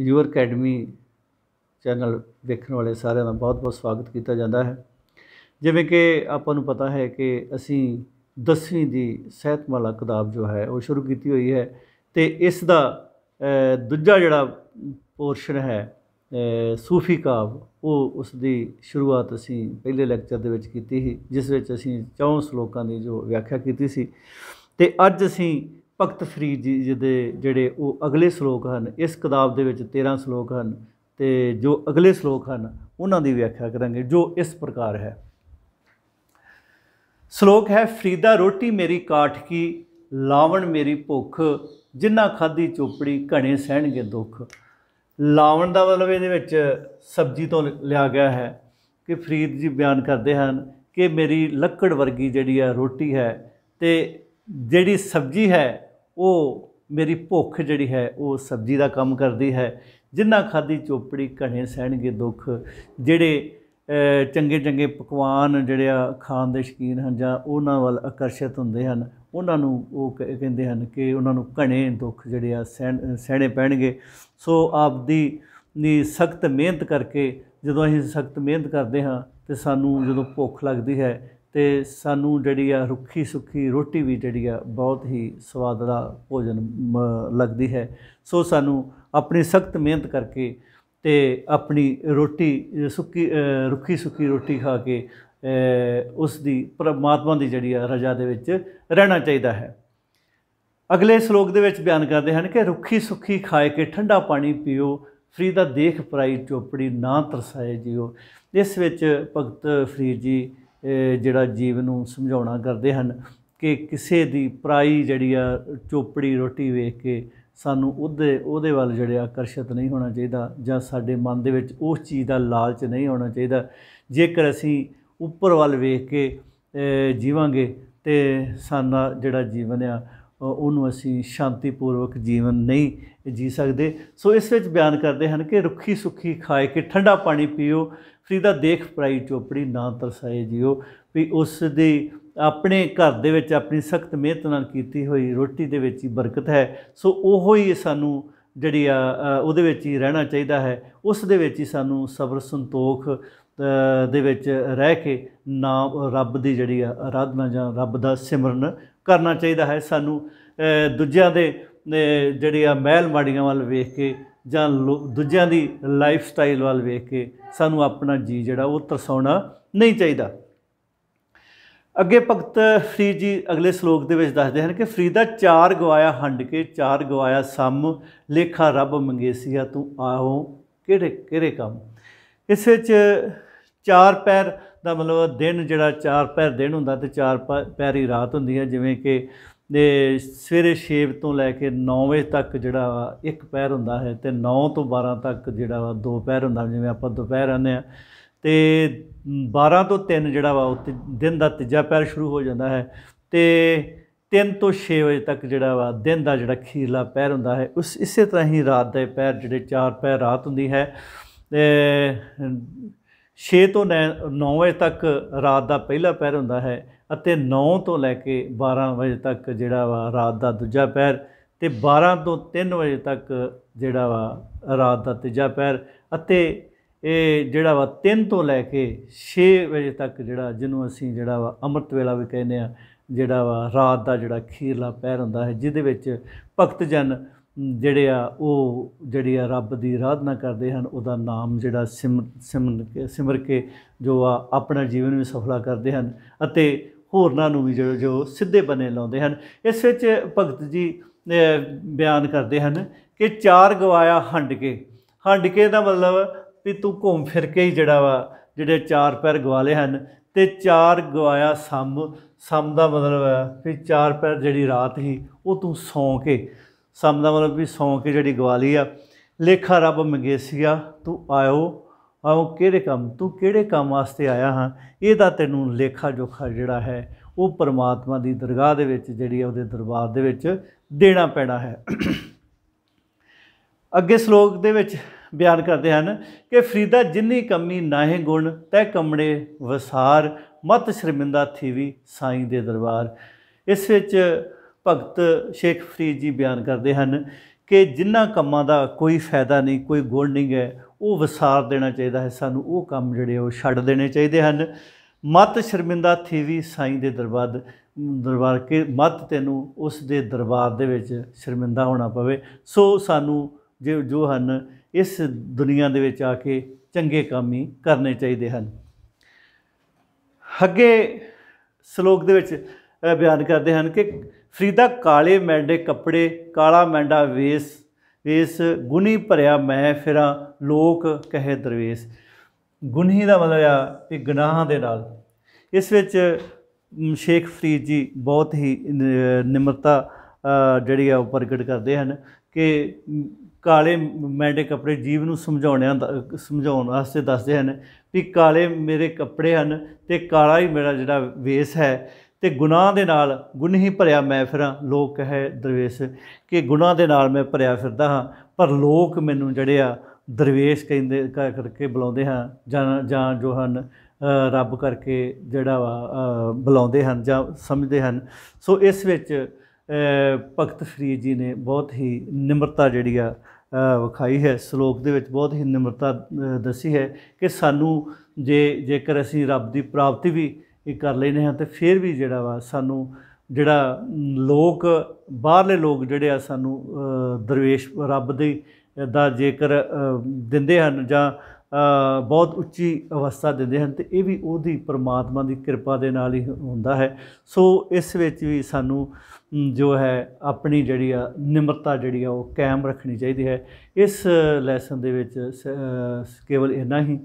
your academy channel ਦੇਖਣ ਵਾਲੇ ਸਾਰਿਆਂ ਦਾ ਬਹੁਤ-ਬਹੁਤ ਸਵਾਗਤ ਕੀਤਾ ਜਾਂਦਾ ਹੈ ਜਿਵੇਂ ਕਿ ਆਪਾਂ ਨੂੰ ਪਤਾ ਹੈ ਕਿ ਅਸੀਂ 10ਵੀਂ ਦੀ ਸਿਹਤਮਾਲਾ ਕਿਤਾਬ ਜੋ ਹੈ ਉਹ ਸ਼ੁਰੂ ਕੀਤੀ ਹੋਈ ਹੈ ਤੇ ਇਸ ਦਾ ਦੂਜਾ ਜਿਹੜਾ ਪੋਰਸ਼ਨ ਹੈ ਸੂਫੀ ਕਾਵ ਉਹ ਉਸ ਦੀ ਸ਼ੁਰੂਆਤ ਅਸੀਂ ਪਹਿਲੇ ਲੈਕਚਰ ਦੇ ਵਿੱਚ ਕੀਤੀ ਸੀ ਜਿਸ ਵਿੱਚ ਅਸੀਂ 4 ਸ਼ਲੋਕਾਂ ਦੀ ਜੋ ਵਿਆਖਿਆ ਕੀਤੀ ਸੀ ਤੇ ਅੱਜ ਅਸੀਂ ਭਗਤ ਫਰੀਦ ਜੀ ਦੇ ਜਿਹੜੇ ਉਹ ਅਗਲੇ ਸ਼ਲੋਕ ਹਨ ਇਸ ਕਿਤਾਬ ਦੇ ਵਿੱਚ 13 ਸ਼ਲੋਕ ਹਨ ਤੇ ਜੋ ਅਗਲੇ ਸ਼ਲੋਕ ਹਨ ਉਹਨਾਂ ਦੀ ਵਿਆਖਿਆ ਕਰਾਂਗੇ ਜੋ ਇਸ ਪ੍ਰਕਾਰ ਹੈ ਸ਼ਲੋਕ ਹੈ ਫਰੀਦਾ ਰੋਟੀ ਮੇਰੀ ਕਾਠ ਕੀ ਲਾਵਣ ਮੇਰੀ ਭੁੱਖ ਜਿੰਨਾ ਖਾਦੀ ਚੋਪੜੀ ਘਣੇ ਸਹਿਣਗੇ ਦੁੱਖ ਲਾਵਣ ਦਾ ਮਤਲਬ ਇਹਦੇ ਵਿੱਚ ਸਬਜ਼ੀ ਤੋਂ ਲਿਆ ਗਿਆ ਹੈ ਕਿ ਫਰੀਦ ਜੀ ਬਿਆਨ ਕਰਦੇ ਹਨ ਕਿ ਮੇਰੀ ਲੱਕੜ ਵਰਗੀ ਜਿਹੜੀ ਆ ਰੋਟੀ ਹੈ ਤੇ ਜਿਹੜੀ ਸਬਜ਼ੀ ਹੈ ਉਹ ਮੇਰੀ ਭੁੱਖ ਜਿਹੜੀ ਹੈ ਉਹ ਸਬਜ਼ੀ ਦਾ ਕੰਮ ਕਰਦੀ ਹੈ ਜਿੰਨਾ ਖਾਦੀ ਚੋਪੜੀ ਘਣੇ ਸਹਿਣਗੇ ਦੁੱਖ ਜਿਹੜੇ ਚੰਗੇ ਚੰਗੇ ਪਕਵਾਨ ਜਿਹੜੇ ਆ ਖਾਣ ਦੇ ਸ਼ਕੀਨ ਹਨ ਜਾਂ ਉਹਨਾਂ ਵੱਲ ਆਕਰਸ਼ਿਤ ਹੁੰਦੇ ਹਨ ਉਹਨਾਂ ਨੂੰ ਉਹ ਕਹਿੰਦੇ ਹਨ ਕਿ ਉਹਨਾਂ ਨੂੰ ਘਣੇ ਦੁੱਖ ਜਿਹੜੇ ਆ ਸਹਿਣੇ ਪੈਣਗੇ ਸੋ ਆਪਦੀ ਨੀ ਸਖਤ ਮਿਹਨਤ ਕਰਕੇ ਜਦੋਂ ਅਸੀਂ ਸਖਤ ਮਿਹਨਤ ਕਰਦੇ ਹਾਂ ਤੇ ਸਾਨੂੰ ਜਦੋਂ ਭੁੱਖ ਲੱਗਦੀ ਹੈ ਤੇ ਸਾਨੂੰ ਜਿਹੜੀ ਆ ਰੁੱਖੀ ਸੁੱਕੀ ਰੋਟੀ ਵੀ ਜਿਹੜੀ ਆ ਬਹੁਤ ਹੀ ਸਵਾਦਲਾ ਭੋਜਨ ਲੱਗਦੀ ਹੈ ਸੋ ਸਾਨੂੰ ਆਪਣੀ ਸਖਤ ਮਿਹਨਤ ਕਰਕੇ ਤੇ ਆਪਣੀ ਰੋਟੀ ਸੁੱਕੀ ਰੁੱਖੀ ਸੁੱਕੀ ਰੋਟੀ ਖਾ ਕੇ ਉਸ ਦੀ ਪ੍ਰਮਾਤਮਾ ਦੀ ਜਿਹੜੀ ਆ ਰਜਾ ਦੇ ਵਿੱਚ ਰਹਿਣਾ ਚਾਹੀਦਾ ਹੈ ਅਗਲੇ ਸ਼ਲੋਕ ਦੇ ਵਿੱਚ ਬਿਆਨ ਕਰਦੇ ਹਨ ਕਿ ਰੁੱਖੀ ਸੁੱਖੀ ਖਾਏ ਕੇ ਠੰਡਾ ਪਾਣੀ ਪੀਓ ਫਰੀਦਾ ਦਾ ਦੇਖ ਪਰਾਈ ਚੋਪੜੀ ਨਾ ਤਰਸਾਏ ਜਿਓ ਇਸ ਵਿੱਚ ਭਗਤ ਫਰੀਦ ਜੀ ਜਿਹੜਾ ਜੀਵ ਨੂੰ ਸਮਝਾਉਣਾ ਕਰਦੇ ਹਨ ਕਿ ਕਿਸੇ ਦੀ ਪ੍ਰਾਈ ਜਿਹੜੀ ਆ ਚੋਪੜੀ ਰੋਟੀ ਵੇਖ ਕੇ ਸਾਨੂੰ ਉਹਦੇ ਉਹਦੇ ਵੱਲ ਜਿਹੜੇ ਆਕਰਸ਼ਿਤ ਨਹੀਂ ਹੋਣਾ ਚਾਹੀਦਾ ਜਾਂ ਸਾਡੇ ਮਨ ਦੇ ਵਿੱਚ ਉਸ ਚੀਜ਼ ਦਾ ਲਾਲਚ ਨਹੀਂ ਹੋਣਾ ਚਾਹੀਦਾ ਜੇਕਰ ਅਸੀਂ ਉੱਪਰ ਵੱਲ ਵੇਖ ਕੇ ਜੀਵਾਂਗੇ ਤੇ ਸਾਡਾ ਜਿਹੜਾ ਜੀਵਨ ਆ ਉਹਨੂੰ ਅਸੀਂ ਸ਼ਾਂਤੀਪੂਰਵਕ ਜੀਵਨ ਨਹੀਂ ਜੀ ਸਕਦੇ ਸੋ ਇਸ ਵਿੱਚ ਬਿਆਨ ਕਰਦੇ ਹਨ ਕਿ ਰੁੱਖੀ ਸੁੱਖੀ ਖਾਏ ਕਿ ਠੰਡਾ ਪਾਣੀ ਪੀਓ ਦਾ ਦੇਖ ਪ੍ਰਾਈ ਚੋਪੜੀ ਨਾਂ ਤਰਸਾਏ ਜਿਓ ਵੀ ਉਸ ਦੀ ਆਪਣੇ ਘਰ ਦੇ ਵਿੱਚ ਆਪਣੀ ਸਖਤ ਮਿਹਨਤ ਨਾਲ ਕੀਤੀ ਹੋਈ ਰੋਟੀ ਦੇ ਵਿੱਚ ਹੀ ਬਰਕਤ ਹੈ ਸੋ ਉਹੋ ਹੀ ਸਾਨੂੰ ਜਿਹੜੀ ਆ ਉਹਦੇ ਵਿੱਚ ਹੀ ਰਹਿਣਾ ਚਾਹੀਦਾ ਹੈ ਉਸ ਦੇ ਵਿੱਚ ਹੀ ਸਾਨੂੰ ਸਬਰ ਸੰਤੋਖ ਦੇ ਵਿੱਚ ਰਹਿ ਕੇ ਨਾਮ ਰੱਬ ਦੀ ਜਿਹੜੀ ਆ ਆਰਾਧਨਾ ਜਾਂ ਰੱਬ ਦਾ ਸਿਮਰਨ ਕਰਨਾ ਚਾਹੀਦਾ ਹੈ ਸਾਨੂੰ ਦੂਜਿਆਂ ਦੇ ਜਿਹੜੇ ਆ ਮਹਿਲ ਮਾੜੀਆਂ ਵੱਲ ਵੇਖ ਕੇ ਜਾਂ ਦੂਜਿਆਂ ਦੀ ਲਾਈਫ ਸਟਾਈਲ ਵੱਲ ਵੇਖ ਕੇ ਸਾਨੂੰ ਆਪਣਾ ਜੀ ਜਿਹੜਾ ਉਹ ਤਰਸਾਉਣਾ ਨਹੀਂ ਚਾਹੀਦਾ ਅੱਗੇ ਭਗਤ ਫਰੀਦ ਜੀ ਅਗਲੇ ਸ਼ਲੋਕ ਦੇ ਵਿੱਚ ਦੱਸਦੇ ਹਨ ਕਿ ਫਰੀਦਾ ਚਾਰ ਗਵਾਇਆ ਹੰਡ ਕੇ ਚਾਰ ਗਵਾਇਆ ਸਮ ਲੇਖਾ ਰੱਬ ਮੰਗੇਸੀਆ ਤੂੰ ਆਓ ਕਿਹੜੇ ਕਿਹੜੇ ਕੰਮ ਇਸ ਵਿੱਚ ਚਾਰ ਪੈਰ ਦਾ ਮਤਲਬ ਦਿਨ ਜਿਹੜਾ ਚਾਰ ਪੈਰ ਦਿਨ ਹੁੰਦਾ ਤੇ ਚਾਰ ਪੈਰੀ ਰਾਤ ਹੁੰਦੀ ਹੈ ਜਿਵੇਂ ਕਿ ਦੇ ਸਵੇਰੇ 6 ਤੋਂ ਲੈ ਕੇ 9 ਵਜੇ ਤੱਕ ਜਿਹੜਾ ਇੱਕ ਪੈਰ ਹੁੰਦਾ ਹੈ ਤੇ 9 ਤੋਂ 12 ਤੱਕ ਜਿਹੜਾ ਵਾ ਦੋ ਪੈਰ ਹੁੰਦਾ ਜਿਵੇਂ ਆਪਾਂ ਦੁਪਹਿਰ ਆਨੇ ਆ ਤੇ 12 ਤੋਂ 3 ਜਿਹੜਾ ਵਾ ਉਹ ਦਿਨ ਦਾ ਤੀਜਾ ਪੈਰ ਸ਼ੁਰੂ ਹੋ ਜਾਂਦਾ ਹੈ ਤੇ 3 ਤੋਂ 6 ਵਜੇ ਤੱਕ ਜਿਹੜਾ ਵਾ ਦਿਨ ਦਾ ਜਿਹੜਾ ਖੀਰਲਾ ਪੈਰ ਹੁੰਦਾ ਹੈ ਉਸ ਇਸੇ ਤਰ੍ਹਾਂ ਹੀ ਰਾਤ ਦੇ ਪੈਰ ਜਿਹੜੇ ਚਾਰ ਪੈਰ ਰਾਤ ਹੁੰਦੀ ਹੈ ਤੇ 6 ਤੋਂ 9 ਵਜੇ ਤੱਕ ਰਾਤ ਦਾ ਪਹਿਲਾ ਪੈਰ ਹੁੰਦਾ ਹੈ ਅਤੇ 9 ਤੋਂ ਲੈ ਕੇ 12 ਵਜੇ ਤੱਕ ਜਿਹੜਾ ਵਾ ਰਾਤ ਦਾ ਦੂਜਾ ਪੈਰ ਤੇ 12 ਤੋਂ 3 ਵਜੇ ਤੱਕ ਜਿਹੜਾ ਵਾ ਰਾਤ ਦਾ ਤੀਜਾ ਪੈਰ ਅਤੇ ਇਹ ਜਿਹੜਾ ਵਾ 3 ਤੋਂ ਲੈ ਕੇ 6 ਵਜੇ ਤੱਕ ਜਿਹੜਾ ਜਿਹਨੂੰ ਅਸੀਂ ਜਿਹੜਾ ਵਾ ਅੰਮ੍ਰਿਤ ਵੇਲਾ ਵੀ ਕਹਿੰਦੇ ਆ ਜਿਹੜਾ ਵਾ ਰਾਤ ਦਾ ਜਿਹੜਾ ਖੀਰਲਾ ਪੈਰ ਹੁੰਦਾ ਹੈ ਜਿਹਦੇ ਵਿੱਚ ਭਗਤ ਜਨ ਜਿਹੜੇ ਆ ਉਹ ਜਿਹੜੇ ਆ ਰੱਬ ਦੀ ਆਰਾਧਨਾ ਕਰਦੇ ਹਨ ਉਹਦਾ ਨਾਮ ਜਿਹੜਾ ਸਿਮਰ ਸਿਮਰ ਕੇ ਜੋ ਆ ਆਪਣਾ ਜੀਵਨ ਵੀ ਸਫਲਾ ਕਰਦੇ ਹਨ ਅਤੇ ਹੋਰਨਾਂ ਨੂੰ ਵੀ ਜੋ ਜੋ ਸਿੱਧੇ ਬਨੇ ਲਾਉਂਦੇ ਹਨ ਇਸ ਵਿੱਚ ਭਗਤ ਜੀ ਬਿਆਨ ਕਰਦੇ ਹਨ ਕਿ ਚਾਰ ਗਵਾਇਆ ਹੰਡ ਕੇ ਹੰਡ ਕੇ ਦਾ ਮਤਲਬ ਵੀ ਤੂੰ ਘੁੰਮ ਫਿਰ ਕੇ ਹੀ ਜਿਹੜਾ ਵਾ ਜਿਹੜੇ ਚਾਰ ਪੈਰ ਗਵਾਲੇ ਹਨ ਤੇ ਚਾਰ ਗਵਾਇਆ ਸਮ ਸਮ ਦਾ ਮਤਲਬ ਹੈ ਵੀ ਚਾਰ ਪੈਰ ਜਿਹੜੀ ਰਾਤ ਹੀ ਉਹ ਤੂੰ ਸੌਂ ਕੇ ਸਮ ਦਾ ਮਤਲਬ ਵੀ ਸੌਂ ਕੇ ਜਿਹੜੀ ਗਵਾਲੀ ਆ ਲੇਖਾ ਰੱਬ ਮੰਗੇਸੀਆ ਤੂੰ ਆਇਓ ਆ ਉਹ ਕਿਹੜੇ ਕੰਮ ਤੂੰ ਕਿਹੜੇ ਕੰਮ ਵਾਸਤੇ ਆਇਆ ਹਾਂ ਇਹਦਾ ਤੈਨੂੰ ਲੇਖਾ ਜੋਖਾ ਜਿਹੜਾ ਹੈ ਉਹ ਪਰਮਾਤਮਾ ਦੀ ਦਰਗਾਹ ਦੇ ਵਿੱਚ ਜਿਹੜੀ ਹੈ ਉਹਦੇ ਦਰਬਾਰ ਦੇ ਵਿੱਚ ਦੇਣਾ ਪੈਣਾ ਹੈ ਅੱਗੇ ਸ਼ਲੋਕ ਦੇ ਵਿੱਚ ਬਿਆਨ ਕਰਦੇ ਹਨ ਕਿ ਫਰੀਦਾ ਜਿੰਨੀ ਕਮੀ ਨਾਹੀਂ ਗੁਣ ਤੈ ਕਮੜੇ ਵਸਾਰ ਮਤ ਸ਼ਰਮਿੰਦਾ ਥੀ ਵੀ ਸਾਈਂ ਦੇ ਦਰਬਾਰ ਇਸ ਵਿੱਚ ਭਗਤ ਸ਼ੇਖ ਫਰੀਦ ਜੀ ਬਿਆਨ ਕਰਦੇ ਹਨ ਕਿ ਜਿੰਨਾ ਕੰਮਾਂ ਦਾ ਕੋਈ ਫਾਇਦਾ ਨਹੀਂ ਕੋਈ ਗੁਣ ਨਹੀਂ ਹੈ ਉਹ ਵਿਸਾਰ ਦੇਣਾ ਚਾਹੀਦਾ ਹੈ ਸਾਨੂੰ ਉਹ ਕੰਮ ਜਿਹੜੇ ਉਹ ਛੱਡ ਦੇਣੇ ਚਾਹੀਦੇ ਹਨ ਮਤ ਸ਼ਰਮਿੰਦਾ ਥੀਵੀ ਸਾਈਂ ਦੇ ਦਰਬਾਰ ਦਰਬਾਰ ਕੇ ਮਤ ਤੈਨੂੰ ਉਸ ਦੇ ਦਰਬਾਰ ਦੇ ਵਿੱਚ ਸ਼ਰਮਿੰਦਾ ਹੋਣਾ ਪਵੇ ਸੋ ਸਾਨੂੰ ਜੋ ਜੋ ਹਨ ਇਸ ਦੁਨੀਆ ਦੇ ਵਿੱਚ ਆ ਕੇ ਚੰਗੇ ਕੰਮ ਹੀ ਕਰਨੇ ਚਾਹੀਦੇ ਹਨ ਅੱਗੇ ਸ਼ਲੋਕ ਦੇ ਵਿੱਚ ਬਿਆਨ ਕਰਦੇ ਹਨ ਕਿ ਫਰੀਦਾ ਕਾਲੇ ਮੈਂਡੇ ਕੱਪੜੇ ਕਾਲਾ ਮੈਂਡਾ ਵੇਸ ਇਸ ਗੁਨੀ ਭਰਿਆ ਮੈਂ ਫਿਰਾਂ ਲੋਕ ਕਹੇ ਦਰਵੇਸ਼ ਗੁਨਹੀ ਦਾ ਮਤਲਬ ਆ ਇਹ ਗੁਨਾਹਾਂ ਦੇ ਨਾਲ ਇਸ ਵਿੱਚ ਸ਼ੇਖ ਫਰੀਦ ਜੀ ਬਹੁਤ ਹੀ ਨਿਮਰਤਾ ਜਿਹੜੀ ਆ ਉਹ ਪ੍ਰਗਟ ਕਰਦੇ ਹਨ ਕਿ ਕਾਲੇ ਮੈਂਡੇ ਕੱਪੜੇ ਜੀਵ ਨੂੰ ਸਮਝਾਉਣਿਆਂ ਸਮਝਾਉਣ ਵਾਸਤੇ ਦੱਸਦੇ ਹਨ ਵੀ ਕਾਲੇ ਮੇਰੇ ਕੱਪੜੇ ਹਨ ਤੇ ਕਾਲਾ ਹੀ ਮੇਰਾ ਜਿਹੜਾ ਵੇਸ ਹੈ ਤੇ ਗੁਨਾਹ ਦੇ ਨਾਲ ਗੁਨਹੀ ਭਰਿਆ ਮੈਂ ਫਿਰਾਂ ਲੋਕ ਕਹੇ ਦਰਵੇਸ਼ ਕਿ ਗੁਨਾਹ ਦੇ ਨਾਲ ਮੈਂ ਭਰਿਆ ਫਿਰਦਾ ਹਾਂ ਪਰ ਲੋਕ ਮੈਨੂੰ ਜਿਹੜੇ ਆ ਦਰਵੇਸ਼ ਕਹਿੰਦੇ ਕਰਕੇ ਬੁਲਾਉਂਦੇ ਹਨ ਜਾਂ ਜਾਂ ਜੋ ਹਨ ਰੱਬ ਕਰਕੇ ਜਿਹੜਾ ਵਾ ਬੁਲਾਉਂਦੇ ਹਨ ਜਾਂ ਸਮਝਦੇ ਹਨ ਸੋ ਇਸ ਵਿੱਚ ਭਗਤ ਫਰੀਦ ਜੀ ਨੇ ਬਹੁਤ ਹੀ ਨਿਮਰਤਾ ਜਿਹੜੀ ਆ ਵਿਖਾਈ ਹੈ ਸ਼ਲੋਕ ਦੇ ਵਿੱਚ ਬਹੁਤ ਹੀ ਨਿਮਰਤਾ ਦੱਸੀ ਹੈ ਕਿ ਸਾਨੂੰ ਜੇ ਜੇਕਰ ਅਸੀਂ ਰੱਬ ਦੀ ਪ੍ਰਾਪਤੀ ਵੀ ਇਹ ਕਰ ਲੈਨੇ ਹਾਂ ਤੇ ਫਿਰ ਵੀ ਜਿਹੜਾ ਵਾ ਸਾਨੂੰ ਜਿਹੜਾ ਲੋਕ ਬਾਹਰਲੇ ਲੋਕ ਜਿਹੜੇ ਆ ਸਾਨੂੰ ਦਰਵੇਸ਼ ਰੱਬ ਦੇ ਦਾ ਜੇਕਰ ਦਿੰਦੇ ਹਨ ਜਾਂ ਬਹੁਤ ਉੱਚੀ ਅਵਸਥਾ ਦਿੰਦੇ ਹਨ ਤੇ ਇਹ ਵੀ ਉਹਦੀ ਪ੍ਰਮਾਤਮਾ ਦੀ ਕਿਰਪਾ ਦੇ ਨਾਲ ਹੀ ਹੁੰਦਾ ਹੈ ਸੋ ਇਸ ਵਿੱਚ ਵੀ ਸਾਨੂੰ ਜੋ ਹੈ ਆਪਣੀ ਜਿਹੜੀ ਆ ਨਿਮਰਤਾ ਜਿਹੜੀ ਆ ਉਹ ਕਾਇਮ ਰੱਖਣੀ ਚਾਹੀਦੀ ਹੈ ਇਸ ਲੈਸਨ ਦੇ ਵਿੱਚ ਕੇਵਲ ਇੰਨਾ ਹੀ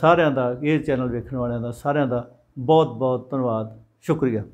ਸਾਰਿਆਂ ਦਾ ਇਹ ਚੈਨਲ ਵੇਖਣ ਵਾਲਿਆਂ ਦਾ ਸਾਰਿਆਂ ਦਾ ਬਹੁਤ ਬਹੁਤ ਧੰਨਵਾਦ ਸ਼ੁਕਰੀਆ